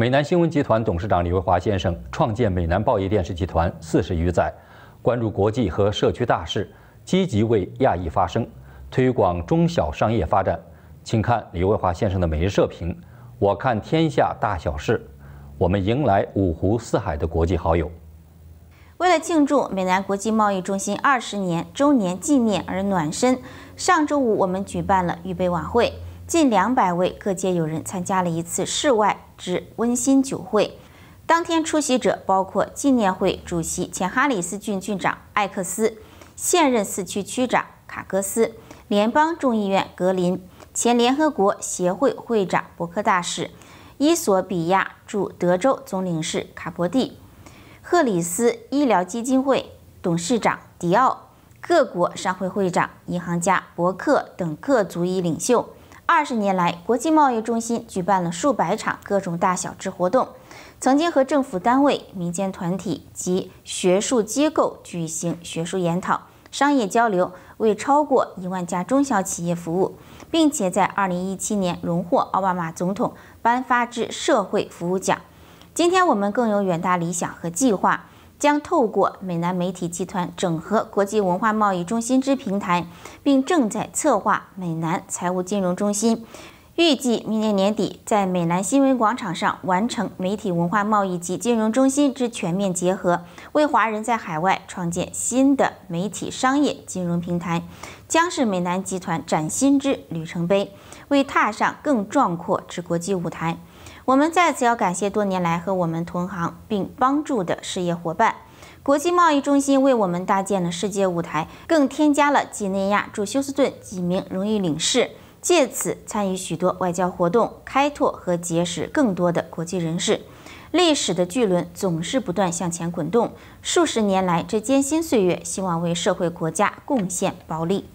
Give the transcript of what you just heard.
美南新闻集团董事长李维华先生创建美南报业电视集团四十余载，关注国际和社区大事，积极为亚裔发声，推广中小商业发展。请看李维华先生的每日社评：“我看天下大小事。”我们迎来五湖四海的国际好友。为了庆祝美南国际贸易中心二十年周年纪念而暖身，上周五我们举办了预备晚会。近两百位各界友人参加了一次室外之温馨酒会。当天出席者包括纪念会主席前哈里斯郡郡长艾克斯、现任四区区长卡格斯、联邦众议院格林、前联合国协会会长伯克大使、伊索比亚驻德州总领事卡伯蒂、赫里斯医疗基金会董事长迪奥、各国商会会长、银行家伯克等各族裔领袖。二十年来，国际贸易中心举办了数百场各种大小之活动，曾经和政府单位、民间团体及学术机构举行学术研讨、商业交流，为超过一万家中小企业服务，并且在二零一七年荣获奥巴马总统颁发之社会服务奖。今天我们更有远大理想和计划。将透过美南媒体集团整合国际文化贸易中心之平台，并正在策划美南财务金融中心。预计明年年底，在美南新闻广场上完成媒体、文化、贸易及金融中心之全面结合，为华人在海外创建新的媒体、商业、金融平台，将是美南集团崭新之里程碑，为踏上更壮阔之国际舞台。我们再次要感谢多年来和我们同行并帮助的事业伙伴。国际贸易中心为我们搭建了世界舞台，更添加了几内亚驻休斯顿几名荣誉领事。借此参与许多外交活动，开拓和结识更多的国际人士。历史的巨轮总是不断向前滚动，数十年来这艰辛岁月，希望为社会国家贡献薄利。